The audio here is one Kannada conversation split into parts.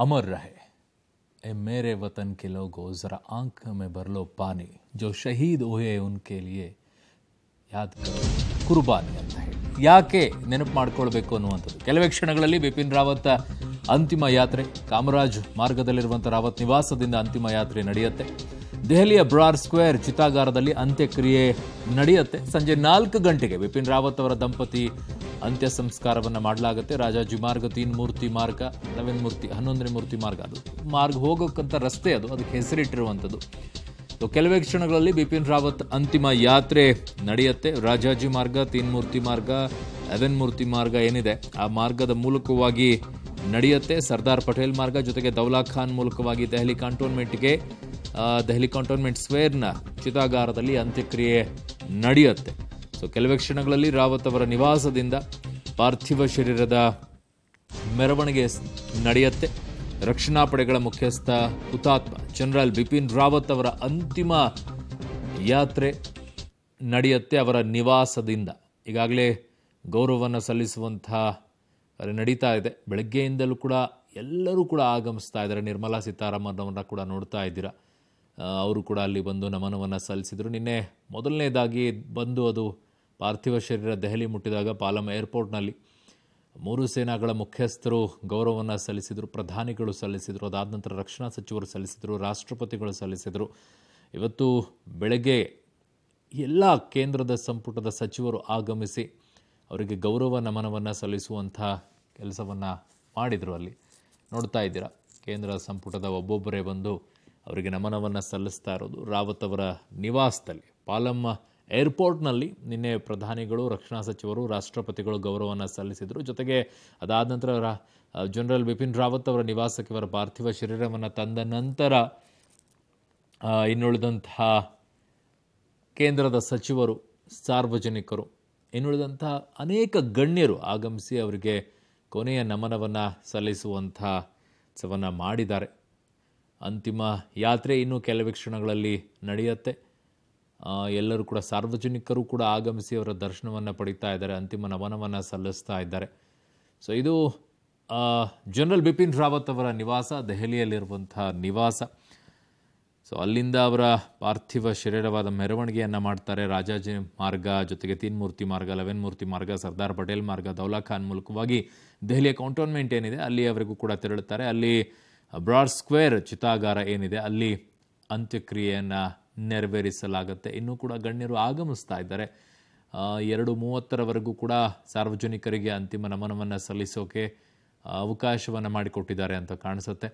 अमर रहे ए मेरे वतन के लोगों ज़रा आंख में भर लो पानी जो ಶಹೀದ್ ಹುಯೆ ಉನ್ ಲಿಯೆ ಯಾದ್ ಕುರ್ಬಾನಿ ಅಂತ ಹೇಳಿ ಯಾಕೆ ನೆನಪು ಮಾಡ್ಕೊಳ್ಬೇಕು ಅನ್ನುವಂಥದ್ದು ಕೆಲವೇ ಕ್ಷಣಗಳಲ್ಲಿ ಬಿಪಿನ್ ರಾವತ್ ಅಂತಿಮ ಯಾತ್ರೆ ಕಾಮರಾಜ್ ಮಾರ್ಗದಲ್ಲಿರುವಂಥ ರಾವತ್ ನಿವಾಸದಿಂದ ಅಂತಿಮ ಯಾತ್ರೆ ನಡೆಯುತ್ತೆ ದೆಹಲಿಯ ಬ್ರಾರ್ ಸ್ಕ್ವೇರ್ ಚಿತಾಗಾರದಲ್ಲಿ ಅಂತ್ಯಕ್ರಿಯೆ ನಡೆಯುತ್ತೆ ಸಂಜೆ ನಾಲ್ಕು ಗಂಟೆಗೆ ಬಿಪಿನ್ ರಾವತ್ ಅವರ ದಂಪತಿ ಅಂತ್ಯ ಸಂಸ್ಕಾರವನ್ನು ಮಾಡಲಾಗುತ್ತೆ ರಾಜಾಜಿ ಮಾರ್ಗ ತೀನ್ ಮೂರ್ತಿ ಮಾರ್ಗ ನವೀನ್ ಮೂರ್ತಿ ಹನ್ನೊಂದನೇ ಮೂರ್ತಿ ಮಾರ್ಗ ಅದು ಮಾರ್ಗ ಹೋಗೋಕ್ಕಂಥ ರಸ್ತೆ ಅದು ಅದಕ್ಕೆ ಹೆಸರಿಟ್ಟಿರುವಂಥದ್ದು ಸೊ ಕೆಲವೇ ಕ್ಷಣಗಳಲ್ಲಿ ಬಿಪಿನ್ ರಾವತ್ ಅಂತಿಮ ಯಾತ್ರೆ ನಡೆಯುತ್ತೆ ರಾಜಾಜಿ ಮಾರ್ಗ ತೀನ್ ಮೂರ್ತಿ ಮಾರ್ಗ ಅವೆನ್ ಮೂರ್ತಿ ಮಾರ್ಗ ಏನಿದೆ ಆ ಮಾರ್ಗದ ಮೂಲಕವಾಗಿ ನಡೆಯುತ್ತೆ ಸರ್ದಾರ್ ಪಟೇಲ್ ಮಾರ್ಗ ಜೊತೆಗೆ ದೌಲಾ ಖಾನ್ ಮೂಲಕವಾಗಿ ದೆಹಲಿ ಕಂಟೋನ್ಮೆಂಟ್ಗೆ ದೆಹಲಿ ಕಂಟೋನ್ಮೆಂಟ್ ಸ್ವೇರ್ನ ಚಿತಾಗಾರದಲ್ಲಿ ಅಂತ್ಯಕ್ರಿಯೆ ನಡೆಯುತ್ತೆ ಸೊ ಕೆಲವೇ ಕ್ಷಣಗಳಲ್ಲಿ ರಾವತ್ ಅವರ ನಿವಾಸದಿಂದ ಪಾರ್ಥಿವ ಶರೀರದ ಮೆರವಣಿಗೆ ನಡೆಯುತ್ತೆ ರಕ್ಷಣಾ ಪಡೆಗಳ ಮುಖ್ಯಸ್ಥ ಹುತಾತ್ಮ ಜನರಲ್ ಬಿಪಿನ್ ರಾವತ್ ಅವರ ಅಂತಿಮ ಯಾತ್ರೆ ನಡೆಯುತ್ತೆ ಅವರ ನಿವಾಸದಿಂದ ಈಗಾಗಲೇ ಗೌರವವನ್ನು ಸಲ್ಲಿಸುವಂತಹ ನಡೀತಾ ಇದೆ ಬೆಳಗ್ಗೆಯಿಂದಲೂ ಕೂಡ ಎಲ್ಲರೂ ಕೂಡ ಆಗಮಿಸ್ತಾ ಇದ್ದಾರೆ ನಿರ್ಮಲಾ ಸೀತಾರಾಮನ್ ಅವರನ್ನ ಕೂಡ ನೋಡ್ತಾ ಇದ್ದೀರಾ ಅವರು ಕೂಡ ಅಲ್ಲಿ ಬಂದು ನಮನವನ್ನು ಸಲ್ಲಿಸಿದರು ನಿನ್ನೆ ಮೊದಲನೇದಾಗಿ ಬಂದು ಅದು ಪಾರ್ಥಿವ ಶರೀರ ದೆಹಲಿ ಮುಟ್ಟಿದಾಗ ಪಾಲಮ್ ಏರ್ಪೋರ್ಟ್ನಲ್ಲಿ ಮೂರು ಸೇನಾಗಳ ಮುಖ್ಯಸ್ಥರು ಗೌರವವನ್ನು ಸಲ್ಲಿಸಿದರು ಪ್ರಧಾನಿಗಳು ಸಲ್ಲಿಸಿದರು ಅದಾದ ನಂತರ ರಕ್ಷಣಾ ಸಚಿವರು ಸಲ್ಲಿಸಿದರು ರಾಷ್ಟ್ರಪತಿಗಳು ಸಲ್ಲಿಸಿದರು ಇವತ್ತು ಬೆಳಗ್ಗೆ ಎಲ್ಲ ಕೇಂದ್ರದ ಸಂಪುಟದ ಸಚಿವರು ಆಗಮಿಸಿ ಅವರಿಗೆ ಗೌರವ ನಮನವನ್ನು ಸಲ್ಲಿಸುವಂಥ ಕೆಲಸವನ್ನು ಮಾಡಿದರು ಅಲ್ಲಿ ನೋಡ್ತಾ ಇದ್ದೀರಾ ಕೇಂದ್ರ ಸಂಪುಟದ ಒಬ್ಬೊಬ್ಬರೇ ಬಂದು ಅವರಿಗೆ ನಮನವನ್ನು ಸಲ್ಲಿಸ್ತಾ ಇರೋದು ರಾವತ್ ಅವರ ನಿವಾಸದಲ್ಲಿ ಪಾಲಮ್ಮ ಏರ್ಪೋರ್ಟ್ನಲ್ಲಿ ನಿನ್ನೆ ಪ್ರಧಾನಿಗಳು ರಕ್ಷಣಾ ಸಚಿವರು ರಾಷ್ಟ್ರಪತಿಗಳು ಗೌರವವನ್ನು ಸಲ್ಲಿಸಿದರು ಜೊತೆಗೆ ಅದಾದ ನಂತರ ಜನರಲ್ ಬಿಪಿನ್ ರಾವತ್ ಅವರ ನಿವಾಸಕ್ಕೆ ಅವರ ಪಾರ್ಥಿವ ಶರೀರವನ್ನು ತಂದ ನಂತರ ಇನ್ನುಳಿದಂತಹ ಕೇಂದ್ರದ ಸಚಿವರು ಸಾರ್ವಜನಿಕರು ಇನ್ನುಳಿದಂತಹ ಅನೇಕ ಗಣ್ಯರು ಆಗಮಿಸಿ ಅವರಿಗೆ ಕೊನೆಯ ನಮನವನ್ನು ಸಲ್ಲಿಸುವಂಥ ಸವನ್ನು ಮಾಡಿದ್ದಾರೆ ಅಂತಿಮ ಯಾತ್ರೆ ಇನ್ನೂ ಕೆಲವೇ ಕ್ಷಣಗಳಲ್ಲಿ ನಡೆಯುತ್ತೆ ಎಲ್ಲರೂ ಕೂಡ ಸಾರ್ವಜನಿಕರು ಕೂಡ ಆಗಮಿಸಿ ಅವರ ದರ್ಶನವನ್ನು ಪಡೀತಾ ಇದ್ದಾರೆ ಅಂತಿಮ ನಮನವನ್ನು ಸಲ್ಲಿಸ್ತಾ ಇದ್ದಾರೆ ಸೊ ಇದು ಜನರಲ್ ಬಿಪಿನ್ ರಾವತ್ ಅವರ ನಿವಾಸ ದೆಹಲಿಯಲ್ಲಿರುವಂಥ ನಿವಾಸ ಸೊ ಅಲ್ಲಿಂದ ಅವರ ಪಾರ್ಥಿವ ಶರೀರವಾದ ಮೆರವಣಿಗೆಯನ್ನು ಮಾಡ್ತಾರೆ ರಾಜಾಜಿ ಮಾರ್ಗ ಜೊತೆಗೆ ತೀನ್ ಮೂರ್ತಿ ಮಾರ್ಗ ಲೆವೆನ್ ಮೂರ್ತಿ ಮಾರ್ಗ ಸರ್ದಾರ್ ಪಟೇಲ್ ಮಾರ್ಗ ದೌಲಾ ಖಾನ್ ಮೂಲಕವಾಗಿ ದೆಹಲಿಯ ಕೌಂಟೋನ್ಮೆಂಟ್ ಏನಿದೆ ಅವರಿಗೂ ಕೂಡ ತೆರಳುತ್ತಾರೆ ಅಲ್ಲಿ ಬ್ರಾಡ್ ಸ್ಕ್ವೇರ್ ಚಿತಾಗಾರ ಏನಿದೆ ಅಲ್ಲಿ ಅಂತ್ಯಕ್ರಿಯೆಯನ್ನು ನೆರವೇರಿಸಲಾಗುತ್ತೆ ಇನ್ನೂ ಕೂಡ ಗಣ್ಯರು ಆಗಮಿಸ್ತಾ ಇದ್ದಾರೆ ಎರಡು ಮೂವತ್ತರವರೆಗೂ ಕೂಡ ಸಾರ್ವಜನಿಕರಿಗೆ ಅಂತಿಮ ನಮನವನ್ನು ಸಲ್ಲಿಸೋಕೆ ಅವಕಾಶವನ್ನು ಮಾಡಿಕೊಟ್ಟಿದ್ದಾರೆ ಅಂತ ಕಾಣಿಸುತ್ತೆ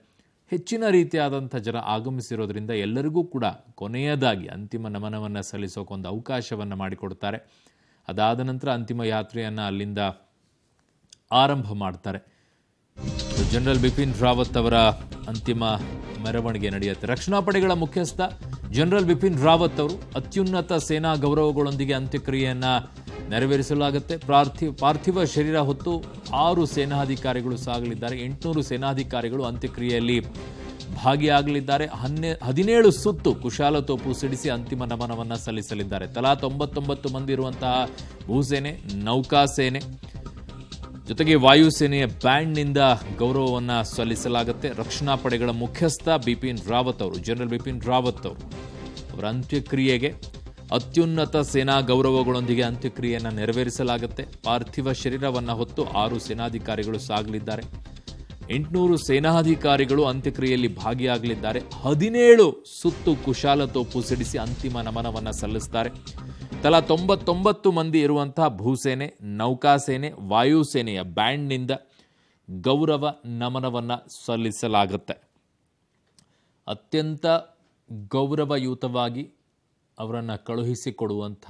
ಹೆಚ್ಚಿನ ರೀತಿಯಾದಂಥ ಜನ ಆಗಮಿಸಿರೋದ್ರಿಂದ ಎಲ್ಲರಿಗೂ ಕೂಡ ಕೊನೆಯದಾಗಿ ಅಂತಿಮ ನಮನವನ್ನು ಒಂದು ಅವಕಾಶವನ್ನು ಮಾಡಿಕೊಡ್ತಾರೆ ಅದಾದ ನಂತರ ಅಂತಿಮ ಯಾತ್ರೆಯನ್ನು ಅಲ್ಲಿಂದ ಆರಂಭ ಮಾಡ್ತಾರೆ ಜನರಲ್ ಬಿಪಿನ್ ರಾವತ್ ಅವರ ಅಂತಿಮ ಮೆರವಣಿಗೆ ನಡೆಯುತ್ತೆ ರಕ್ಷಣಾ ಪಡೆಗಳ ಮುಖ್ಯಸ್ಥ ಜನರಲ್ ಬಿಪಿನ್ ರಾವತ್ ಅವರು ಅತ್ಯುನ್ನತ ಸೇನಾ ಗೌರವಗಳೊಂದಿಗೆ ಅಂತ್ಯಕ್ರಿಯೆಯನ್ನು ನೆರವೇರಿಸಲಾಗುತ್ತೆ ಪಾರ್ಥಿವ ಪಾರ್ಥಿವ ಶರೀರ ಹೊತ್ತು ಆರು ಸೇನಾಧಿಕಾರಿಗಳು ಸಾಗಲಿದ್ದಾರೆ ಎಂಟುನೂರು ಸೇನಾಧಿಕಾರಿಗಳು ಅಂತ್ಯಕ್ರಿಯೆಯಲ್ಲಿ ಭಾಗಿಯಾಗಲಿದ್ದಾರೆ ಹನ್ನೆ ಹದಿನೇಳು ಸುತ್ತು ಕುಶಾಲ ತೋಪು ಸಿಡಿಸಿ ಅಂತಿಮ ನಮನವನ್ನು ಸಲ್ಲಿಸಲಿದ್ದಾರೆ ತಲಾ ತೊಂಬತ್ತೊಂಬತ್ತು ಮಂದಿ ಇರುವಂತಹ ಭೂಸೇನೆ ನೌಕಾಸೇನೆ ಜೊತೆಗೆ ವಾಯುಸೇನೆಯ ಬ್ಯಾಂಡ್ನಿಂದ ಗೌರವವನ್ನು ಸಲ್ಲಿಸಲಾಗುತ್ತೆ ರಕ್ಷಣಾ ಪಡೆಗಳ ಮುಖ್ಯಸ್ಥ ಬಿಪಿನ್ ರಾವತ್ ಅವರು ಜನರಲ್ ಬಿಪಿನ್ ರಾವತ್ ಅವರು ಅವರ ಅಂತ್ಯಕ್ರಿಯೆಗೆ ಅತ್ಯುನ್ನತ ಸೇನಾ ಗೌರವಗಳೊಂದಿಗೆ ಅಂತ್ಯಕ್ರಿಯೆಯನ್ನು ನೆರವೇರಿಸಲಾಗುತ್ತೆ ಪಾರ್ಥಿವ ಶರೀರವನ್ನು ಹೊತ್ತು ಆರು ಸೇನಾಧಿಕಾರಿಗಳು ಸಾಗಲಿದ್ದಾರೆ ಎಂಟುನೂರು ಸೇನಾಧಿಕಾರಿಗಳು ಅಂತ್ಯಕ್ರಿಯೆಯಲ್ಲಿ ಭಾಗಿಯಾಗಲಿದ್ದಾರೆ ಹದಿನೇಳು ಸುತ್ತು ಕುಶಾಲ ತೋಪು ಸಿಡಿಸಿ ಅಂತಿಮ ನಮನವನ್ನು ಸಲ್ಲಿಸ್ತಾರೆ ತಲಾ ತೊಂಬತ್ತೊಂಬತ್ತು ಮಂದಿ ಇರುವಂತಹ ಭೂಸೇನೆ ನೌಕಾಸೇನೆ ವಾಯುಸೇನೆಯ ಬ್ಯಾಂಡ್ನಿಂದ ಗೌರವ ನಮನವನ್ನು ಸಲ್ಲಿಸಲಾಗುತ್ತೆ ಅತ್ಯಂತ ಗೌರವಯುತವಾಗಿ ಅವರನ್ನು ಕಳುಹಿಸಿಕೊಡುವಂಥ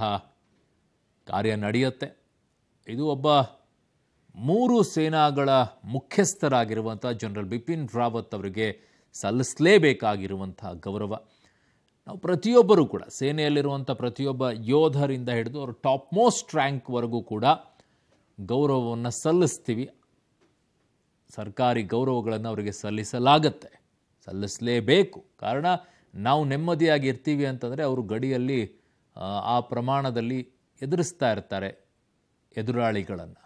ಕಾರ್ಯ ನಡೆಯುತ್ತೆ ಇದು ಒಬ್ಬ ಮೂರು ಸೇನಾಗಳ ಮುಖ್ಯಸ್ಥರಾಗಿರುವಂಥ ಜನರಲ್ ಬಿಪಿನ್ ರಾವತ್ ಅವರಿಗೆ ಸಲ್ಲಿಸಲೇಬೇಕಾಗಿರುವಂಥ ಗೌರವ ನಾವು ಪ್ರತಿಯೊಬ್ಬರೂ ಕೂಡ ಸೇನೆಯಲ್ಲಿರುವಂಥ ಪ್ರತಿಯೊಬ್ಬ ಯೋಧರಿಂದ ಹಿಡಿದು ಅವರು ಟಾಪ್ ಮೋಸ್ಟ್ ರ್ಯಾಂಕ್ವರೆಗೂ ಕೂಡ ಗೌರವವನ್ನು ಸಲ್ಲಿಸ್ತೀವಿ ಸರ್ಕಾರಿ ಗೌರವಗಳನ್ನು ಅವರಿಗೆ ಸಲ್ಲಿಸಲಾಗತ್ತೆ ಸಲ್ಲಿಸಲೇಬೇಕು ಕಾರಣ ನಾವು ನೆಮ್ಮದಿಯಾಗಿ ಇರ್ತೀವಿ ಅಂತಂದರೆ ಅವರು ಗಡಿಯಲ್ಲಿ ಆ ಪ್ರಮಾಣದಲ್ಲಿ ಎದುರಿಸ್ತಾ ಇರ್ತಾರೆ ಎದುರಾಳಿಗಳನ್ನು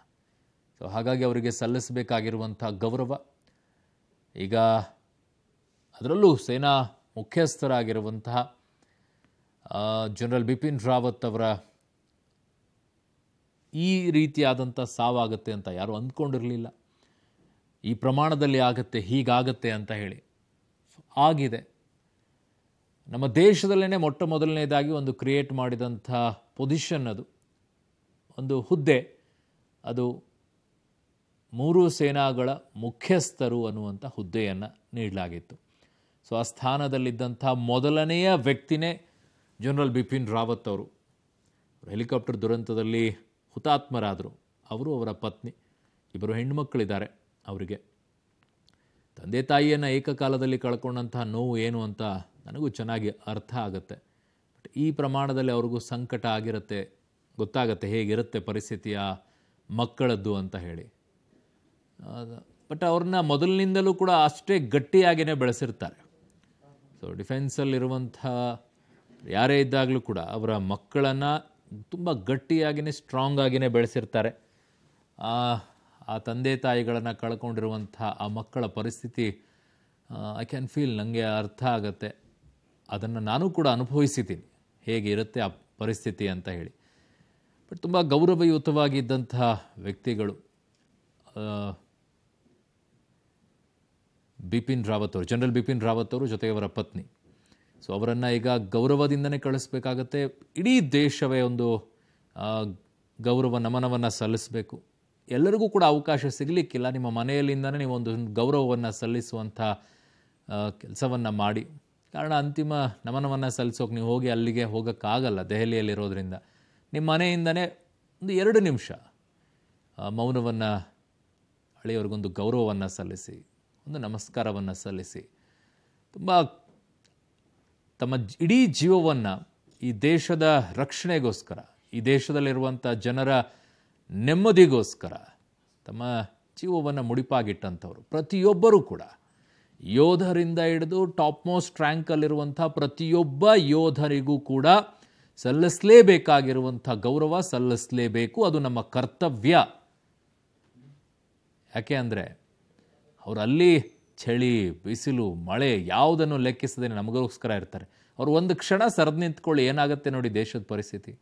ಸೊ ಹಾಗಾಗಿ ಅವರಿಗೆ ಸಲ್ಲಿಸಬೇಕಾಗಿರುವಂಥ ಗೌರವ ಈಗ ಅದರಲ್ಲೂ ಸೇನಾ ಮುಖ್ಯಸ್ಥರಾಗಿರುವಂತಹ ಜನರಲ್ ಬಿಪಿನ್ ರಾವತ್ ಅವರ ಈ ರೀತಿಯಾದಂಥ ಸಾವಾಗತ್ತೆ ಅಂತ ಯಾರೂ ಅಂದ್ಕೊಂಡಿರಲಿಲ್ಲ ಈ ಪ್ರಮಾಣದಲ್ಲಿ ಆಗುತ್ತೆ ಹೀಗಾಗತ್ತೆ ಅಂತ ಹೇಳಿ ಆಗಿದೆ ನಮ್ಮ ದೇಶದಲ್ಲೇ ಮೊಟ್ಟ ಮೊದಲನೇದಾಗಿ ಒಂದು ಕ್ರಿಯೇಟ್ ಮಾಡಿದಂಥ ಪೊಸಿಷನ್ ಅದು ಒಂದು ಹುದ್ದೆ ಅದು ಮೂರು ಸೇನಾಗಳ ಮುಖ್ಯಸ್ಥರು ಅನ್ನುವಂಥ ಹುದ್ದೆಯನ್ನು ನೀಡಲಾಗಿತ್ತು ಸೊ ಆ ಸ್ಥಾನದಲ್ಲಿದ್ದಂಥ ಮೊದಲನೆಯ ವ್ಯಕ್ತಿನೇ ಜನರಲ್ ಬಿಪಿನ್ ರಾವತ್ ಅವರು ಹೆಲಿಕಾಪ್ಟರ್ ದುರಂತದಲ್ಲಿ ಹುತಾತ್ಮರಾದರು ಅವರು ಅವರ ಪತ್ನಿ ಇಬ್ಬರು ಹೆಣ್ಣುಮಕ್ಕಳಿದ್ದಾರೆ ಅವರಿಗೆ ತಂದೆ ತಾಯಿಯನ್ನು ಏಕಕಾಲದಲ್ಲಿ ಕಳ್ಕೊಂಡಂತಹ ನೋವು ಏನು ಅಂತ ನನಗೂ ಚೆನ್ನಾಗಿ ಅರ್ಥ ಆಗುತ್ತೆ ಬಟ್ ಈ ಪ್ರಮಾಣದಲ್ಲಿ ಅವ್ರಿಗೂ ಸಂಕಟ ಆಗಿರುತ್ತೆ ಗೊತ್ತಾಗತ್ತೆ ಹೇಗಿರುತ್ತೆ ಪರಿಸ್ಥಿತಿಯ ಮಕ್ಕಳದ್ದು ಅಂತ ಹೇಳಿ ಬಟ್ ಅವ್ರನ್ನ ಮೊದಲಿನಿಂದಲೂ ಕೂಡ ಅಷ್ಟೇ ಗಟ್ಟಿಯಾಗಿಯೇ ಬೆಳೆಸಿರ್ತಾರೆ ಸೊ ಡಿಫೆನ್ಸಲ್ಲಿರುವಂಥ ಯಾರೇ ಇದ್ದಾಗಲೂ ಕೂಡ ಅವರ ಮಕ್ಕಳನ್ನು ತುಂಬ ಗಟ್ಟಿಯಾಗಿಯೇ ಸ್ಟ್ರಾಂಗ್ ಆಗಿಯೇ ಬೆಳೆಸಿರ್ತಾರೆ ಆ ತಂದೆ ತಾಯಿಗಳನ್ನು ಕಳ್ಕೊಂಡಿರುವಂಥ ಆ ಮಕ್ಕಳ ಪರಿಸ್ಥಿತಿ ಐ ಕ್ಯಾನ್ ಫೀಲ್ ನನಗೆ ಅರ್ಥ ಆಗುತ್ತೆ ಅದನ್ನು ನಾನು ಕೂಡ ಅನುಭವಿಸಿದ್ದೀನಿ ಹೇಗೆ ಇರುತ್ತೆ ಆ ಪರಿಸ್ಥಿತಿ ಅಂತ ಹೇಳಿ ಬಟ್ ತುಂಬ ಗೌರವಯುತವಾಗಿದ್ದಂಥ ವ್ಯಕ್ತಿಗಳು ಬಿಪಿನ್ ರಾವತ್ ಅವರು ಜನರಲ್ ಬಿಪಿನ್ ರಾವತ್ ಅವರು ಜೊತೆಗೆ ಅವರ ಪತ್ನಿ ಸೊ ಅವರನ್ನು ಈಗ ಗೌರವದಿಂದನೇ ಕಳಿಸ್ಬೇಕಾಗತ್ತೆ ಇಡೀ ದೇಶವೇ ಒಂದು ಗೌರವ ನಮನವನ್ನು ಸಲ್ಲಿಸಬೇಕು ಎಲ್ಲರಿಗೂ ಕೂಡ ಅವಕಾಶ ಸಿಗಲಿಕ್ಕಿಲ್ಲ ನಿಮ್ಮ ಮನೆಯಲ್ಲಿಂದನೇ ನೀವು ಒಂದು ಗೌರವವನ್ನು ಸಲ್ಲಿಸುವಂಥ ಕೆಲಸವನ್ನು ಮಾಡಿ ಕಾರಣ ಅಂತಿಮ ನಮನವನ್ನು ಸಲ್ಲಿಸೋಕೆ ನೀವು ಹೋಗಿ ಅಲ್ಲಿಗೆ ಹೋಗೋಕ್ಕಾಗಲ್ಲ ದೆಹಲಿಯಲ್ಲಿರೋದ್ರಿಂದ ನಿಮ್ಮ ಮನೆಯಿಂದನೇ ಒಂದು ಎರಡು ನಿಮಿಷ ಮೌನವನ್ನು ಹಳೆಯವರಿಗೊಂದು ಗೌರವವನ್ನು ಸಲ್ಲಿಸಿ ಒಂದು ನಮಸ್ಕಾರವನ್ನು ಸಲ್ಲಿಸಿ ತುಂಬ ತಮ್ಮ ಇಡೀ ಜೀವವನ್ನು ಈ ದೇಶದ ರಕ್ಷಣೆಗೋಸ್ಕರ ಈ ದೇಶದಲ್ಲಿರುವಂಥ ಜನರ ನೆಮ್ಮದಿಗೋಸ್ಕರ ತಮ್ಮ ಜೀವವನ್ನು ಮುಡಿಪಾಗಿಟ್ಟಂಥವ್ರು ಪ್ರತಿಯೊಬ್ಬರೂ ಕೂಡ ಯೋಧರಿಂದ ಹಿಡಿದು ಟಾಪ್ ಮೋಸ್ಟ್ ರ್ಯಾಂಕಲ್ಲಿರುವಂಥ ಪ್ರತಿಯೊಬ್ಬ ಯೋಧರಿಗೂ ಕೂಡ ಸಲ್ಲಿಸಲೇಬೇಕಾಗಿರುವಂಥ ಗೌರವ ಸಲ್ಲಿಸಲೇಬೇಕು ಅದು ನಮ್ಮ ಕರ್ತವ್ಯ ಯಾಕೆ ಅಂದರೆ ಅಲ್ಲಿ ಚಳಿ ಬಿಸಿಲು ಮಳೆ ಯಾವುದನ್ನು ಲೆಕ್ಕಿಸದೆ ನಮಗೋಸ್ಕರ ಇರ್ತಾರೆ ಅವರು ಒಂದು ಕ್ಷಣ ಸರದ್ ನಿಂತ್ಕೊಳ್ಳಿ ಏನಾಗುತ್ತೆ ನೋಡಿ ದೇಶದ ಪರಿಸ್ಥಿತಿ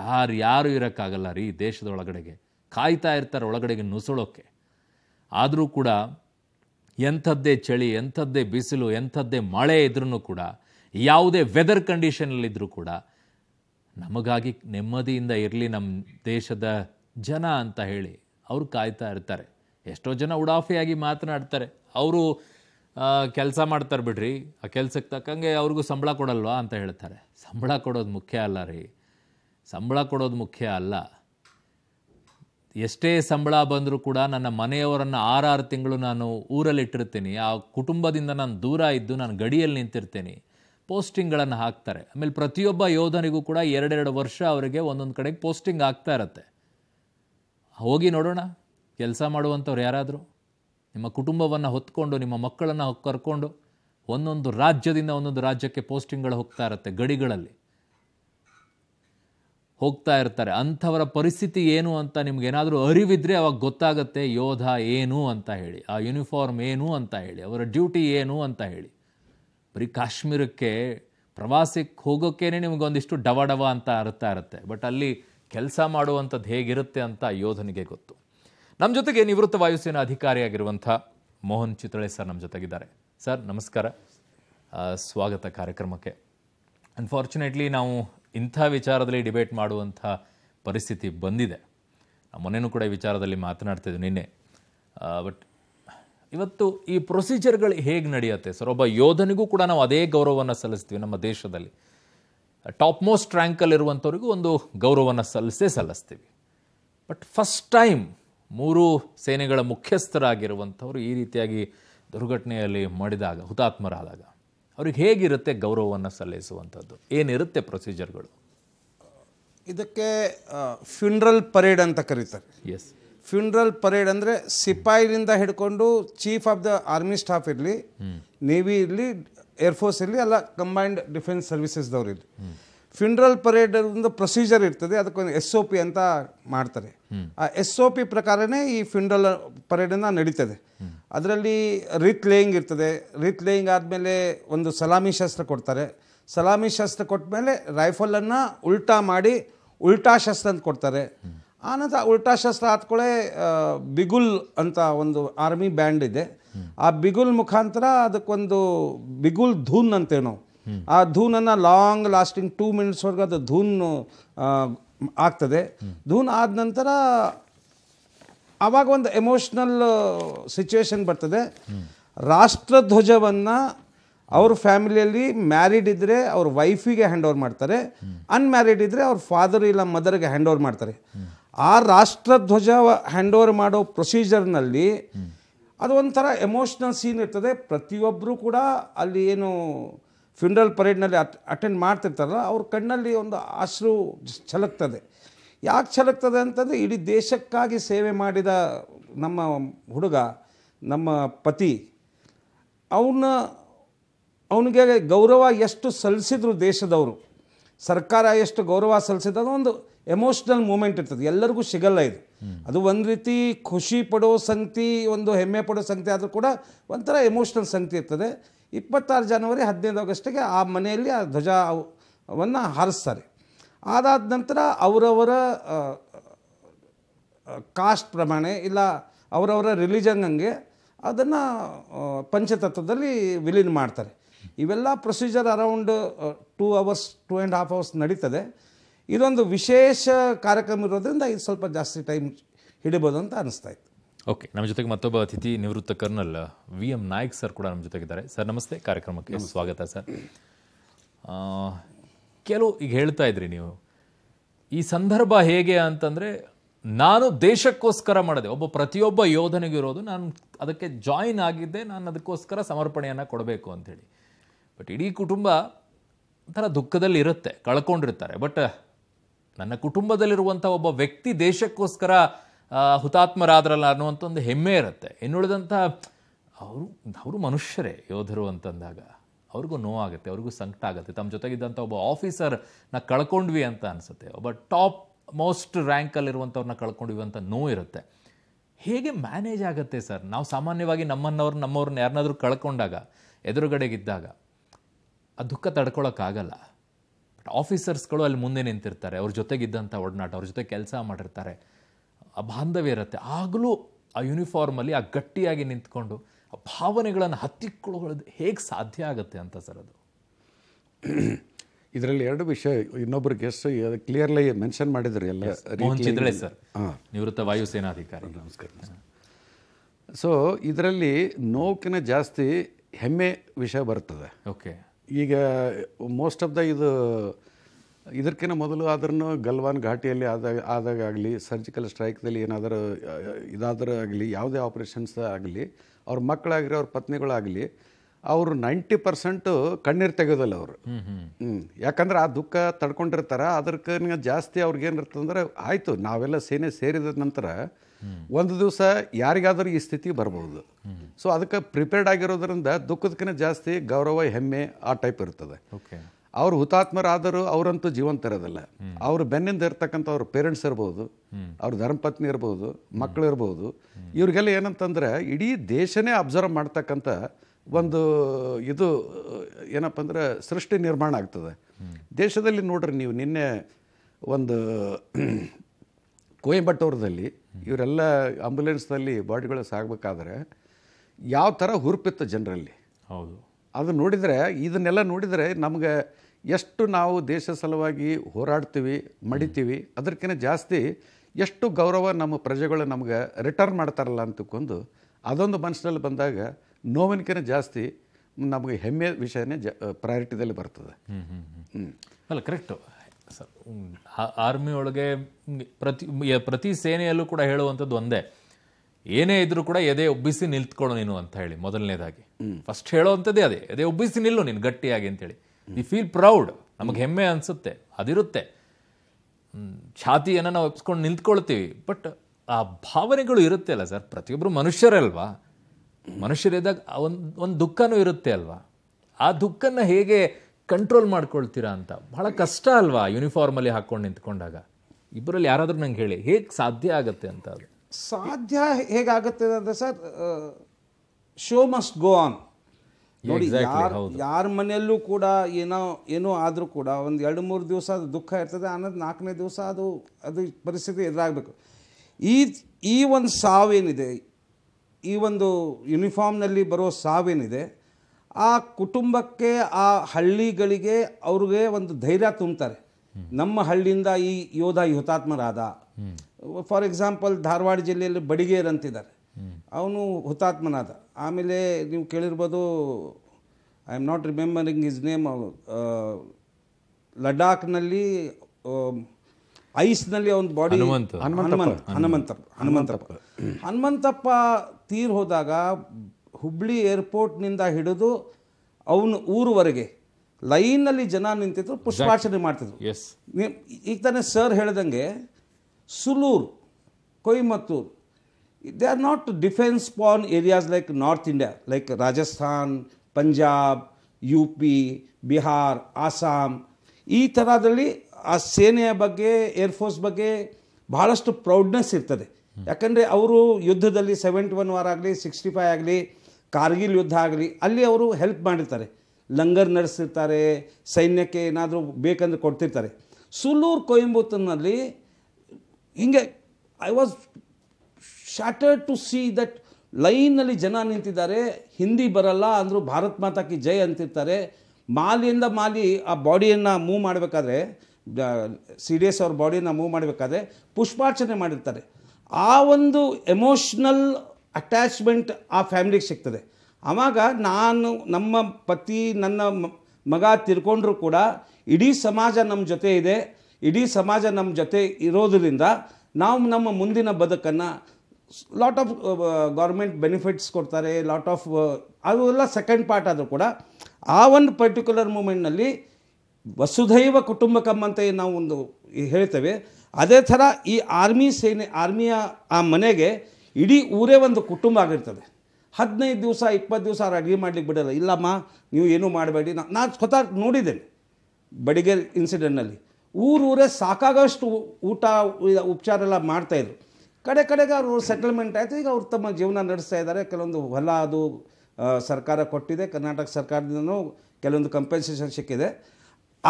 ಯಾರು ಯಾರು ಇರೋಕ್ಕಾಗಲ್ಲ ರೀ ದೇಶದ ಒಳಗಡೆಗೆ ಕಾಯ್ತಾ ಇರ್ತಾರೆ ಒಳಗಡೆಗೆ ನುಸುಳೋಕ್ಕೆ ಆದರೂ ಕೂಡ ಎಂಥದ್ದೇ ಚಳಿ ಎಂಥದ್ದೇ ಬಿಸಿಲು ಎಂಥದ್ದೇ ಮಳೆ ಇದ್ರೂ ಕೂಡ ಯಾವುದೇ ವೆದರ್ ಕಂಡೀಷನಲ್ಲಿದ್ದರೂ ಕೂಡ ನಮಗಾಗಿ ನೆಮ್ಮದಿಯಿಂದ ಇರಲಿ ನಮ್ಮ ದೇಶದ ಜನ ಅಂತ ಹೇಳಿ ಅವರು ಕಾಯ್ತಾ ಇರ್ತಾರೆ ಎಷ್ಟೋ ಜನ ಉಡಾಫಿಯಾಗಿ ಮಾತನಾಡ್ತಾರೆ ಅವರು ಕೆಲಸ ಮಾಡ್ತಾರೆ ಬಿಡ್ರಿ ಆ ಕೆಲಸಕ್ಕೆ ತಕ್ಕಂಗೆ ಅವ್ರಿಗೂ ಸಂಬಳ ಕೊಡಲ್ವಾ ಅಂತ ಹೇಳ್ತಾರೆ ಸಂಬಳ ಕೊಡೋದು ಮುಖ್ಯ ಅಲ್ಲ ರೀ ಸಂಬಳ ಕೊಡೋದು ಮುಖ್ಯ ಅಲ್ಲ ಎಷ್ಟೇ ಸಂಬಳ ಬಂದರೂ ಕೂಡ ನನ್ನ ಮನೆಯವರನ್ನು ಆರಾರು ತಿಂಗಳು ನಾನು ಊರಲ್ಲಿಟ್ಟಿರ್ತೀನಿ ಆ ಕುಟುಂಬದಿಂದ ನಾನು ದೂರ ಇದ್ದು ನಾನು ಗಡಿಯಲ್ಲಿ ನಿಂತಿರ್ತೀನಿ ಪೋಸ್ಟಿಂಗ್ಗಳನ್ನು ಹಾಕ್ತಾರೆ ಆಮೇಲೆ ಪ್ರತಿಯೊಬ್ಬ ಯೋಧನಿಗೂ ಕೂಡ ಎರಡೆರಡು ವರ್ಷ ಅವರಿಗೆ ಒಂದೊಂದು ಕಡೆಗೆ ಪೋಸ್ಟಿಂಗ್ ಆಗ್ತಾ ಇರುತ್ತೆ ಹೋಗಿ ನೋಡೋಣ ಕೆಲಸ ಮಾಡುವಂಥವ್ರು ಯಾರಾದರೂ ನಿಮ್ಮ ಕುಟುಂಬವನ್ನು ಹೊತ್ಕೊಂಡು ನಿಮ್ಮ ಮಕ್ಕಳನ್ನು ಕರ್ಕೊಂಡು ಒಂದೊಂದು ರಾಜ್ಯದಿಂದ ಒಂದೊಂದು ರಾಜ್ಯಕ್ಕೆ ಪೋಸ್ಟಿಂಗ್ಗಳು ಹೋಗ್ತಾ ಇರುತ್ತೆ ಗಡಿಗಳಲ್ಲಿ ಹೋಗ್ತಾ ಇರ್ತಾರೆ ಅಂಥವರ ಪರಿಸ್ಥಿತಿ ಏನು ಅಂತ ನಿಮ್ಗೇನಾದರೂ ಅರಿವಿದ್ರೆ ಅವಾಗ ಗೊತ್ತಾಗತ್ತೆ ಯೋಧ ಏನು ಅಂತ ಹೇಳಿ ಆ ಯೂನಿಫಾರ್ಮ್ ಏನು ಅಂತ ಹೇಳಿ ಅವರ ಡ್ಯೂಟಿ ಏನು ಅಂತ ಹೇಳಿ ಬರೀ ಕಾಶ್ಮೀರಕ್ಕೆ ಪ್ರವಾಸಕ್ಕೆ ಹೋಗೋಕ್ಕೇನೆ ನಿಮಗೊಂದಿಷ್ಟು ಡವ ಡವ ಅಂತ ಅರ್ಥ ಇರುತ್ತೆ ಬಟ್ ಅಲ್ಲಿ ಕೆಲಸ ಮಾಡುವಂಥದ್ದು ಹೇಗಿರುತ್ತೆ ಅಂತ ಯೋಧನಿಗೆ ಗೊತ್ತು ನಮ್ಮ ಜೊತೆಗೆ ನಿವೃತ್ತ ವಾಯುಸೇನಾ ಅಧಿಕಾರಿಯಾಗಿರುವಂಥ ಮೋಹನ್ ಚಿತ್ರಳೆ ಸರ್ ನಮ್ಮ ಜೊತೆಗಿದ್ದಾರೆ ಸರ್ ನಮಸ್ಕಾರ ಸ್ವಾಗತ ಕಾರ್ಯಕ್ರಮಕ್ಕೆ ಅನ್ಫಾರ್ಚುನೇಟ್ಲಿ ನಾವು ಇಂಥ ವಿಚಾರದಲ್ಲಿ ಡಿಬೇಟ್ ಮಾಡುವಂಥ ಪರಿಸ್ಥಿತಿ ಬಂದಿದೆ ಮೊನ್ನೆನೂ ಕೂಡ ಈ ವಿಚಾರದಲ್ಲಿ ಮಾತನಾಡ್ತಿದ್ದೆ ನಿನ್ನೆ ಬಟ್ ಇವತ್ತು ಈ ಪ್ರೊಸೀಜರ್ಗಳು ಹೇಗೆ ನಡೆಯುತ್ತೆ ಸರ್ ಒಬ್ಬ ಯೋಧನಿಗೂ ಕೂಡ ನಾವು ಅದೇ ಗೌರವವನ್ನು ಸಲ್ಲಿಸ್ತೀವಿ ನಮ್ಮ ದೇಶದಲ್ಲಿ ಟಾಪ್ ಮೋಸ್ಟ್ ರ್ಯಾಂಕಲ್ಲಿರುವಂಥವ್ರಿಗೂ ಒಂದು ಗೌರವವನ್ನು ಸಲ್ಲಿಸೇ ಸಲ್ಲಿಸ್ತೀವಿ ಬಟ್ ಫಸ್ಟ್ ಟೈಮ್ ಮೂರೂ ಸೇನೆಗಳ ಮುಖ್ಯಸ್ಥರಾಗಿರುವಂಥವ್ರು ಈ ರೀತಿಯಾಗಿ ದುರ್ಘಟನೆಯಲ್ಲಿ ಮಡಿದಾಗ ಹುತಾತ್ಮರಾದಾಗ ಅವ್ರಿಗೆ ಹೇಗಿರುತ್ತೆ ಗೌರವವನ್ನು ಸಲ್ಲಿಸುವಂಥದ್ದು ಏನಿರುತ್ತೆ ಪ್ರೊಸೀಜರ್ಗಳು ಇದಕ್ಕೆ ಫ್ಯುನ್ರಲ್ ಪರೇಡ್ ಅಂತ ಕರೀತಾರೆ ಎಸ್ ಫ್ಯುನ್ರಲ್ ಪರೇಡ್ ಅಂದರೆ ಸಿಪಾಯಿಯಿಂದ ಹಿಡ್ಕೊಂಡು chief of the army staff ಇರಲಿ ನೇವಿ ಇರಲಿ ಏರ್ಫೋರ್ಸ್ ಇರಲಿ ಅಲ್ಲ ಕಂಬೈಂಡ್ ಡಿಫೆನ್ಸ್ ಸರ್ವಿಸಸ್ದವ್ರು ಇರಲಿ ಪರೇಡ್ ಒಂದು ಪ್ರೊಸೀಜರ್ ಇರ್ತದೆ ಅದಕ್ಕೊಂದು ಎಸ್ ಒ ಪಿ ಅಂತ ಮಾಡ್ತಾರೆ ಆ ಎಸ್ ಒ ಪಿ ಪ್ರಕಾರನೇ ಈ ಫ್ಯುನ್ರಲ್ ಪರೇಡನ್ನು ನಡೀತದೆ ಅದರಲ್ಲಿ ರಿತ್ ಲೇಯಿಂಗ್ ಇರ್ತದೆ ರೀತ್ ಲೇಯಿಂಗ್ ಆದಮೇಲೆ ಒಂದು ಸಲಾಮಿ ಶಸ್ತ್ರ ಕೊಡ್ತಾರೆ ಸಲಾಮಿ ಶಸ್ತ್ರ ಕೊಟ್ಟ ಮೇಲೆ ರೈಫಲನ್ನು ಉಲ್ಟಾ ಮಾಡಿ ಉಲ್ಟಾ ಶಸ್ತ್ರ ಅಂತ ಕೊಡ್ತಾರೆ ಆನಂತರ ಉಲ್ಟಾ ಶಸ್ತ್ರ ಆದ್ಕೊಳ್ಳೆ ಬಿಗುಲ್ ಅಂತ ಒಂದು ಆರ್ಮಿ ಬ್ಯಾಂಡ್ ಇದೆ ಆ ಬಿಗುಲ್ ಮುಖಾಂತರ ಅದಕ್ಕೊಂದು ಬಿಗುಲ್ ಧೂನ್ ಅಂತೇವೆ ನಾವು ಆ ಧೂನನ್ನು ಲಾಂಗ್ ಲಾಸ್ಟಿಂಗ್ ಟೂ ಮಿನಿಟ್ಸ್ವರೆಗೂ ಅದು ಧೂನ್ ಆಗ್ತದೆ ಧೂನ್ ಆದ ನಂತರ ಆವಾಗ ಒಂದು ಎಮೋಷ್ನಲ್ ಸಿಚುವೇಶನ್ ಬರ್ತದೆ ರಾಷ್ಟ್ರಧ್ವಜವನ್ನು ಅವ್ರ ಫ್ಯಾಮಿಲಿಯಲ್ಲಿ ಮ್ಯಾರಿಡ್ ಇದ್ದರೆ ಅವ್ರ ವೈಫಿಗೆ ಹ್ಯಾಂಡ್ ಓವರ್ ಮಾಡ್ತಾರೆ ಅನ್ಮ್ಯಾರಿಡ್ ಇದ್ದರೆ ಅವ್ರ ಫಾದರ್ ಇಲ್ಲ ಮದರ್ಗೆ ಹ್ಯಾಂಡ್ ಓವರ್ ಮಾಡ್ತಾರೆ ಆ ರಾಷ್ಟ್ರಧ್ವಜ ಹ್ಯಾಂಡ್ ಓವರ್ ಮಾಡೋ ಪ್ರೊಸೀಜರ್ನಲ್ಲಿ ಅದು ಒಂಥರ ಎಮೋಷ್ನಲ್ ಸೀನ್ ಇರ್ತದೆ ಪ್ರತಿಯೊಬ್ಬರೂ ಕೂಡ ಅಲ್ಲಿ ಏನು ಫ್ಯುನ್ರಲ್ ಪರೇಡ್ನಲ್ಲಿ ಅಟ್ ಅಟೆಂಡ್ ಮಾಡ್ತಿರ್ತಾರಲ್ಲ ಅವ್ರ ಕಣ್ಣಲ್ಲಿ ಒಂದು ಆಶ್ರು ಛಲಕ್ತದೆ ಯಾಕೆ ಛಲಕ್ತದೆ ಅಂತಂದರೆ ಇಡೀ ದೇಶಕ್ಕಾಗಿ ಸೇವೆ ಮಾಡಿದ ನಮ್ಮ ಹುಡುಗ ನಮ್ಮ ಪತಿ ಅವನ್ನ ಅವನಿಗೆ ಗೌರವ ಎಷ್ಟು ಸಲ್ಲಿಸಿದ್ರು ದೇಶದವರು ಸರ್ಕಾರ ಎಷ್ಟು ಗೌರವ ಸಲ್ಲಿಸಿದ ಒಂದು ಎಮೋಷ್ನಲ್ ಮೂಮೆಂಟ್ ಇರ್ತದೆ ಎಲ್ಲರಿಗೂ ಸಿಗಲ್ಲ ಇದು ಅದು ಒಂದು ರೀತಿ ಖುಷಿ ಪಡೋ ಸಂಗತಿ ಒಂದು ಹೆಮ್ಮೆ ಪಡೋ ಸಂಗತಿ ಆದರೂ ಕೂಡ ಒಂಥರ ಎಮೋಷ್ನಲ್ ಸಂಗತಿ ಇರ್ತದೆ ಇಪ್ಪತ್ತಾರು ಜನವರಿ ಹದಿನೈದು ಆಗಸ್ಟಿಗೆ ಆ ಮನೆಯಲ್ಲಿ ಆ ಧ್ವಜವನ್ನು ಹಾರಿಸ್ತಾರೆ ಅದಾದ ನಂತರ ಅವರವರ ಕಾಸ್ಟ್ ಪ್ರಮಾಣ ಇಲ್ಲ ಅವರವರ ರಿಲಿಜನ್ ಹಂಗೆ ಅದನ್ನು ಪಂಚತತ್ವದಲ್ಲಿ ವಿಲೀನ ಮಾಡ್ತಾರೆ ಇವೆಲ್ಲ procedure around two hours two and half hours ನಡೀತದೆ ಇದೊಂದು ವಿಶೇಷ ಕಾರ್ಯಕ್ರಮ ಇರೋದ್ರಿಂದ ಇದು ಸ್ವಲ್ಪ ಜಾಸ್ತಿ ಟೈಮ್ ಹಿಡಿಬೋದು ಅಂತ ಅನಿಸ್ತಾ ಇತ್ತು ಓಕೆ ನಮ್ಮ ಜೊತೆಗೆ ಮತ್ತೊಬ್ಬ ಅತಿಥಿ ನಿವೃತ್ತ colonel V M Nayak sir ಕೂಡ ನಮ್ಮ ಜೊತೆಗಿದ್ದಾರೆ ಸರ್ ನಮಸ್ತೆ ಕಾರ್ಯಕ್ರಮಕ್ಕೆ ಸ್ವಾಗತ ಸರ್ ಕೆಲವು ಈಗ ಹೇಳ್ತಾ ಇದ್ರಿ ನೀವು ಈ ಸಂದರ್ಭ ಹೇಗೆ ಅಂತಂದರೆ ನಾನು ದೇಶಕ್ಕೋಸ್ಕರ ಮಾಡಿದೆ ಒಬ್ಬ ಪ್ರತಿಯೊಬ್ಬ ಯೋಧನಿಗಿರೋದು ಇರೋದು ನಾನು ಅದಕ್ಕೆ ಜಾಯಿನ್ ಆಗಿದ್ದೆ ನಾನು ಅದಕ್ಕೋಸ್ಕರ ಸಮರ್ಪಣೆಯನ್ನು ಕೊಡಬೇಕು ಅಂಥೇಳಿ ಬಟ್ ಇಡೀ ಕುಟುಂಬ ಒಂಥರ ದುಃಖದಲ್ಲಿ ಇರುತ್ತೆ ಕಳ್ಕೊಂಡಿರ್ತಾರೆ ಬಟ್ ನನ್ನ ಕುಟುಂಬದಲ್ಲಿರುವಂಥ ಒಬ್ಬ ವ್ಯಕ್ತಿ ದೇಶಕ್ಕೋಸ್ಕರ ಹುತಾತ್ಮರಾದ್ರಲ್ಲ ಅನ್ನುವಂಥ ಒಂದು ಹೆಮ್ಮೆ ಇರುತ್ತೆ ಇನ್ನುಳಿದಂಥ ಅವರು ಅವರು ಮನುಷ್ಯರೇ ಯೋಧರು ಅಂತಂದಾಗ ಅವ್ರಿಗೂ ನೋವಾಗುತ್ತೆ ಅವ್ರಿಗೂ ಸಂಕಟ ಆಗುತ್ತೆ ತಮ್ಮ ಜೊತೆಗಿದ್ದಂಥ ಒಬ್ಬ ಆಫೀಸರ್ನ ಕಳ್ಕೊಂಡ್ವಿ ಅಂತ ಅನಿಸುತ್ತೆ ಒಬ್ಬ ಟಾಪ್ ಮೋಸ್ಟ್ ರ್ಯಾಂಕಲ್ಲಿರುವಂಥವ್ರನ್ನ ಕಳ್ಕೊಂಡ್ವಿ ಅಂತ ನೋ ಇರುತ್ತೆ ಹೇಗೆ ಮ್ಯಾನೇಜ್ ಆಗುತ್ತೆ ಸರ್ ನಾವು ಸಾಮಾನ್ಯವಾಗಿ ನಮ್ಮನ್ನವ್ರು ನಮ್ಮವ್ರನ್ನ ಯಾರನ್ನಾದರೂ ಕಳ್ಕೊಂಡಾಗ ಎದುರುಗಡೆಗಿದ್ದಾಗ ಆ ದುಃಖ ತಡ್ಕೊಳ್ಳೋಕ್ಕಾಗಲ್ಲ ಬಟ್ ಆಫೀಸರ್ಸ್ಗಳು ಅಲ್ಲಿ ಮುಂದೆ ನಿಂತಿರ್ತಾರೆ ಅವ್ರ ಜೊತೆಗಿದ್ದಂಥ ಒಡನಾಟ ಅವ್ರ ಜೊತೆ ಕೆಲಸ ಮಾಡಿರ್ತಾರೆ ಆ ಬಾಂಧವ್ಯ ಇರುತ್ತೆ ಆಗಲೂ ಆ ಯೂನಿಫಾರ್ಮಲ್ಲಿ ಆ ಗಟ್ಟಿಯಾಗಿ ನಿಂತ್ಕೊಂಡು ಆ ಭಾವನೆಗಳನ್ನು ಹತ್ತಿಕ್ಕೊಳ್ಳೋದು ಹೇಗೆ ಸಾಧ್ಯ ಆಗುತ್ತೆ ಅಂತ ಸರ್ ಅದು ಇದರಲ್ಲಿ ಎರಡು ವಿಷಯ ಇನ್ನೊಬ್ಬರು ಗೆಸ್ಟ್ ಕ್ಲಿಯರ್ಲಿ ಮೆನ್ಷನ್ ಮಾಡಿದ್ರು ಎಲ್ಲ ಸರ್ ನಿವೃತ್ತ ವಾಯುಸೇನಾಧಿಕಾರಿ ನಮಸ್ಕಾರ ಸೊ ಇದರಲ್ಲಿ ನೋಕಿನ ಜಾಸ್ತಿ ಹೆಮ್ಮೆ ವಿಷಯ ಬರ್ತದೆ ಓಕೆ ಈಗ ಮೋಸ್ಟ್ ಆಫ್ ದ ಇದು ಇದಕ್ಕಿಂತ ಮೊದಲು ಆದ್ರೂ ಗಲ್ವಾನ್ ಘಾಟಿಯಲ್ಲಿ ಆದಾಗ ಆಗಲಿ ಸರ್ಜಿಕಲ್ ಸ್ಟ್ರೈಕ್ದಲ್ಲಿ ಏನಾದರೂ ಇದಾದರೂ ಆಗಲಿ ಯಾವುದೇ ಆಪ್ರೇಷನ್ಸ್ ಆಗಲಿ ಅವ್ರ ಮಕ್ಕಳಾಗಲಿ ಅವ್ರ ಪತ್ನಿಗಳಾಗಲಿ ಅವರು ನೈಂಟಿ ಪರ್ಸೆಂಟು ಕಣ್ಣೀರು ತೆಗೆಯೋದಲ್ಲ ಅವರು ಹ್ಞೂ ಯಾಕಂದ್ರೆ ಆ ದುಃಖ ತಡ್ಕೊಂಡಿರ್ತಾರೆ ಅದಕ್ಕೆ ಜಾಸ್ತಿ ಅವ್ರಿಗೇನಿರ್ತಂದ್ರೆ ಆಯಿತು ನಾವೆಲ್ಲ ಸೇನೆ ಸೇರಿದ ನಂತರ ಒಂದು ದಿವಸ ಯಾರಿಗಾದರೂ ಈ ಸ್ಥಿತಿ ಬರ್ಬೋದು ಸೊ ಅದಕ್ಕೆ ಪ್ರಿಪೇರ್ಡ್ ಆಗಿರೋದ್ರಿಂದ ದುಃಖದಕ್ಕಿಂತ ಜಾಸ್ತಿ ಗೌರವ ಹೆಮ್ಮೆ ಆ ಟೈಪ್ ಇರ್ತದೆ ಓಕೆ ಅವರು ಹುತಾತ್ಮರಾದರೂ ಅವರಂತೂ ಜೀವಂತರದಲ್ಲ ಅವರು ಬೆನ್ನಿಂದ ಇರ್ತಕ್ಕಂಥ ಅವ್ರ ಪೇರೆಂಟ್ಸ್ ಇರ್ಬೋದು ಅವ್ರ ಧರ್ಮಪತ್ನಿ ಇರ್ಬೋದು ಮಕ್ಕಳು ಇರ್ಬೋದು ಇವ್ರಿಗೆಲ್ಲ ಏನಂತಂದ್ರೆ ಇಡೀ ದೇಶನೇ ಅಬ್ಸರ್ವ್ ಮಾಡ್ತಕ್ಕಂಥ ಒಂದು ಇದು ಏನಪ್ಪ ಅಂದ್ರೆ ಸೃಷ್ಟಿ ನಿರ್ಮಾಣ ಆಗ್ತದೆ ದೇಶದಲ್ಲಿ ನೋಡ್ರಿ ನೀವು ನಿನ್ನೆ ಒಂದು ಕೋಯಂಬಟ್ಟೂರದಲ್ಲಿ ಇವರೆಲ್ಲ ಆಂಬುಲೆನ್ಸ್ನಲ್ಲಿ ಬಾಡಿಗಳು ಸಾಗಬೇಕಾದ್ರೆ ಯಾವ ಥರ ಹುರುಪಿತ್ತು ಜನರಲ್ಲಿ ಹೌದು ಅದು ನೋಡಿದರೆ ಇದನ್ನೆಲ್ಲ ನೋಡಿದರೆ ನಮಗೆ ಎಷ್ಟು ನಾವು ದೇಶ ಸಲುವಾಗಿ ಹೋರಾಡ್ತೀವಿ ಮಡಿತೀವಿ ಅದಕ್ಕಿಂತ ಜಾಸ್ತಿ ಎಷ್ಟು ಗೌರವ ನಮ್ಮ ಪ್ರಜೆಗಳು ನಮ್ಗೆ ರಿಟರ್ನ್ ಮಾಡ್ತಾರಲ್ಲ ಅಂತಕೊಂಡು ಅದೊಂದು ಮನಸ್ಸಿನಲ್ಲಿ ಬಂದಾಗ ನೋವಿನಕಿನ ಜಾಸ್ತಿ ನಮಗೆ ಹೆಮ್ಮೆ ವಿಷಯನೇ ಜ ಪ್ರಯಾರಿಟಿದಲ್ಲಿ ಬರ್ತದೆ ಅಲ್ಲ ಕರೆಕ್ಟು ಆರ್ಮಿ ಒಳಗೆ ಪ್ರತಿ ಪ್ರತಿ ಸೇನೆಯಲ್ಲೂ ಕೂಡ ಹೇಳುವಂಥದ್ದು ಒಂದೇ ಏನೇ ಇದ್ರೂ ಕೂಡ ಎದೆ ಒಬ್ಬಿಸಿ ನಿಲ್ತ್ಕೊಳ್ಳೋ ನೀನು ಅಂತ ಹೇಳಿ ಮೊದಲನೇದಾಗಿ ಫಸ್ಟ್ ಹೇಳೋವಂಥದ್ದೇ ಅದೇ ಎದೆ ಒಬ್ಬಿಸಿ ನಿಲ್ಲು ನೀನು ಗಟ್ಟಿಯಾಗಿ ಅಂತೇಳಿ ವಿ ಫೀಲ್ ಪ್ರೌಡ್ ನಮಗೆ ಹೆಮ್ಮೆ ಅನಿಸುತ್ತೆ ಅದಿರುತ್ತೆ ಛಾತಿಯನ್ನು ನಾವು ಒಪ್ಸ್ಕೊಂಡು ನಿಂತ್ಕೊಳ್ತೀವಿ ಬಟ್ ಆ ಭಾವನೆಗಳು ಇರುತ್ತೆ ಅಲ್ಲ ಸರ್ ಪ್ರತಿಯೊಬ್ಬರು ಮನುಷ್ಯರಲ್ವಾ ಮನುಷ್ಯರಿದ್ದಾಗ ಒಂದು ಒಂದು ದುಃಖನೂ ಇರುತ್ತೆ ಅಲ್ವಾ ಆ ದುಃಖನ ಹೇಗೆ ಕಂಟ್ರೋಲ್ ಮಾಡ್ಕೊಳ್ತೀರಾ ಅಂತ ಬಹಳ ಕಷ್ಟ ಅಲ್ವಾ ಯೂನಿಫಾರ್ಮಲ್ಲಿ ಹಾಕ್ಕೊಂಡು ನಿಂತ್ಕೊಂಡಾಗ ಇಬ್ಬರಲ್ಲಿ ಯಾರಾದರೂ ನಂಗೆ ಹೇಳಿ ಹೇಗೆ ಸಾಧ್ಯ ಆಗುತ್ತೆ ಅಂತ ಅದು ಸಾಧ್ಯ ಹೇಗಾಗುತ್ತೆ ಅಂದರೆ sir show must go on ನೋಡಿ ಯಾರು ಯಾರ ಮನೆಯಲ್ಲೂ ಕೂಡ ಏನೋ ಏನೋ ಆದರೂ ಕೂಡ ಒಂದು ಎರಡು ಮೂರು ದಿವಸ ಅದು ದುಃಖ ಇರ್ತದೆ ಅನ್ನೋದು ನಾಲ್ಕನೇ ದಿವಸ ಅದು ಅದು ಪರಿಸ್ಥಿತಿ ಎದುರಾಗಬೇಕು ಈ ಈ ಒಂದು ಸಾವೇನಿದೆ ಈ ಒಂದು ಯೂನಿಫಾರ್ಮ್ನಲ್ಲಿ ಬರೋ ಸಾವೇನಿದೆ ಆ ಕುಟುಂಬಕ್ಕೆ ಆ ಹಳ್ಳಿಗಳಿಗೆ ಅವ್ರಿಗೆ ಒಂದು ಧೈರ್ಯ ತುಂಬ್ತಾರೆ ನಮ್ಮ ಹಳ್ಳಿಯಿಂದ ಈ ಯೋಧ ಹುತಾತ್ಮರಾದ ಫಾರ್ ಎಕ್ಸಾಂಪಲ್ ಧಾರವಾಡ ಜಿಲ್ಲೆಯಲ್ಲಿ ಬಡಿಗೇರ್ ಅಂತಿದ್ದಾರೆ ಅವನು ಹುತಾತ್ಮನಾದ ಆಮೇಲೆ ನೀವು ಕೇಳಿರ್ಬೋದು I am not remembering his name ಲಡಾಖ್ನಲ್ಲಿ ಐಸ್ನಲ್ಲಿ ಅವನ ಬಾಡಿ ಹನುಮಂತ ಹನುಮಂತಪ್ಪ ಹನುಮಂತಪ್ಪ ಹನುಮಂತಪ್ಪ ತೀರ್ ಹೋದಾಗ ಹುಬ್ಳಿ ಏರ್ಪೋರ್ಟ್ನಿಂದ ಹಿಡಿದು ಅವನ ಊರವರೆಗೆ ಲೈನಲ್ಲಿ ಜನ ನಿಂತಿದ್ರು ಪುಷ್ಪಾರ್ಚನೆ ಮಾಡ್ತಿದ್ರು ಈಗ ತಾನೇ ಸರ್ ಹೇಳ್ದಂಗೆ Sulur Coimbatore They are not defence defense areas areas like North India, like Rajasthan, Punjab, UP, Bihar, Assam. ಈ ಥರದಲ್ಲಿ ಆ ಸೇನೆಯ ಬಗ್ಗೆ ಏರ್ಫೋರ್ಸ್ ಬಗ್ಗೆ ಬಹಳಷ್ಟು ಪ್ರೌಡ್ನೆಸ್ ಇರ್ತದೆ ಯಾಕಂದರೆ ಅವರು ಯುದ್ಧದಲ್ಲಿ ಸೆವೆಂಟಿ ಒನ್ ವಾರ್ ಆಗಲಿ ಸಿಕ್ಸ್ಟಿ ಫೈವ್ ಆಗಲಿ ಕಾರ್ಗಿಲ್ ಯುದ್ಧ ಆಗಲಿ ಅಲ್ಲಿ ಅವರು ಹೆಲ್ಪ್ ಮಾಡಿರ್ತಾರೆ ಲಂಗರ್ ನಡೆಸಿರ್ತಾರೆ ಸೈನ್ಯಕ್ಕೆ ಏನಾದರೂ ಬೇಕಂದ್ರೆ ಕೊಡ್ತಿರ್ತಾರೆ ಸುಲ್ಲೂರು ಕೊಯಂಬತ್ತೂರಿನಲ್ಲಿ ಹಿಂಗೆ I was shattered to see that ಲೈನಲ್ಲಿ ಜನ ನಿಂತಿದ್ದಾರೆ ಹಿಂದಿ ಬರಲ್ಲ ಅಂದರೂ ಭಾರತ್ ಮಾತಾಕಿ ಜೈ ಅಂತಿರ್ತಾರೆ ಮಾಲಿಯಿಂದ ಮಾಲಿ ಆ ಬಾಡಿಯನ್ನು ಮೂವ್ ಮಾಡಬೇಕಾದ್ರೆ ಸಿ ಡಿ ಎಸ್ ಅವ್ರ ಬಾಡಿಯನ್ನು ಮೂವ್ ಮಾಡಬೇಕಾದ್ರೆ ಪುಷ್ಪಾರ್ಚನೆ ಮಾಡಿರ್ತಾರೆ ಆ ಒಂದು ಎಮೋಷ್ನಲ್ ಅಟ್ಯಾಚ್ಮೆಂಟ್ ಆ ಫ್ಯಾಮಿಲಿಗೆ ಸಿಗ್ತದೆ ಆವಾಗ ನಾನು ನಮ್ಮ ಪತಿ ನನ್ನ ಮಗ ತಿರ್ಕೊಂಡ್ರೂ ಕೂಡ ಇಡೀ ಸಮಾಜ ನಮ್ಮ ಜೊತೆ ಇದೆ ಇಡೀ ಸಮಾಜ ನಮ್ಮ ಜೊತೆ ಇರೋದರಿಂದ ನಾವು ನಮ್ಮ ಮುಂದಿನ ಬದುಕನ್ನು ಲಾಟ್ ಆಫ್ ಗೌರ್ಮೆಂಟ್ ಬೆನಿಫಿಟ್ಸ್ ಕೊಡ್ತಾರೆ ಲಾಟ್ ಆಫ್ ಅವೆಲ್ಲ ಸೆಕೆಂಡ್ ಪಾರ್ಟ್ ಆದರೂ ಕೂಡ ಆ ಒಂದು ಪರ್ಟಿಕ್ಯುಲರ್ ಮೂಮೆಂಟ್ನಲ್ಲಿ ವಸುಧೈವ ಕುಟುಂಬಕಂ ಅಂತ ನಾವು ಒಂದು ಹೇಳ್ತೇವೆ ಅದೇ ಥರ ಈ ಆರ್ಮಿ ಸೇನೆ ಆರ್ಮಿಯ ಆ ಮನೆಗೆ ಇಡೀ ಊರೇ ಒಂದು ಕುಟುಂಬ ಆಗಿರ್ತದೆ ಹದಿನೈದು ದಿವಸ ಇಪ್ಪತ್ತು ದಿವಸ ಅವ್ರು ಅಡುಗೆ ಮಾಡ್ಲಿಕ್ಕೆ ಬಿಡೋಲ್ಲ ಇಲ್ಲಮ್ಮ ನೀವು ಏನೂ ಮಾಡಬೇಡಿ ನಾ ನಾನು ಸ್ವತಃ ನೋಡಿದ್ದೇನೆ ಬಡಿಗೆ ಇನ್ಸಿಡೆಂಟ್ನಲ್ಲಿ ಊರೂರೇ ಸಾಕಾಗೋಷ್ಟು ಊಟ ಉಪಚಾರ ಎಲ್ಲ ಮಾಡ್ತಾಯಿದ್ರು ಕಡೆ ಕಡೆಗೆ ಅವರು ಸೆಟಲ್ಮೆಂಟ್ ಆಯಿತು ಈಗ ಅವ್ರು ತಮ್ಮ ಜೀವನ ನಡೆಸ್ತಾ ಇದ್ದಾರೆ ಕೆಲವೊಂದು ಹೊಲ ಅದು ಸರ್ಕಾರ ಕೊಟ್ಟಿದೆ ಕರ್ನಾಟಕ ಸರ್ಕಾರದಿಂದ ಕೆಲವೊಂದು ಕಂಪೆನ್ಸೇಷನ್ ಸಿಕ್ಕಿದೆ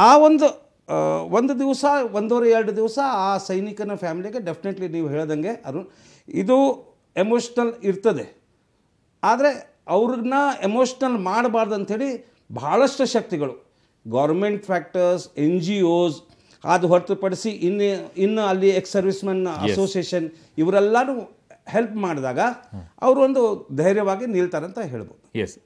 ಆ ಒಂದು ಒಂದು ದಿವಸ ಒಂದೂವರೆ ಎರಡು ದಿವಸ ಆ ಸೈನಿಕನ ಫ್ಯಾಮಿಲಿಗೆ ಡೆಫಿನೆಟ್ಲಿ ನೀವು ಹೇಳ್ದಂಗೆ ಅರುಣ್ ಇದು ಎಮೋಷ್ನಲ್ ಇರ್ತದೆ ಆದರೆ ಅವ್ರನ್ನ ಎಮೋಷ್ನಲ್ ಮಾಡಬಾರ್ದು ಅಂಥೇಳಿ ಭಾಳಷ್ಟು ಶಕ್ತಿಗಳು government factors N G Os ಅದು ಹೊರತುಪಡಿಸಿ ಇನ್ನು ಇನ್ನು ಅಲ್ಲಿ ಎಕ್ಸ್ ಸರ್ವಿಸ್ ಮೆನ್ ಅಸೋಸಿಯೇಷನ್ ಇವರೆಲ್ಲರೂ ಹೆಲ್ಪ್ ಮಾಡಿದಾಗ ಅವರು ಒಂದು ಧೈರ್ಯವಾಗಿ ನಿಲ್ತಾರಂತ ಹೇಳ್ಬೋದು ಎಸ್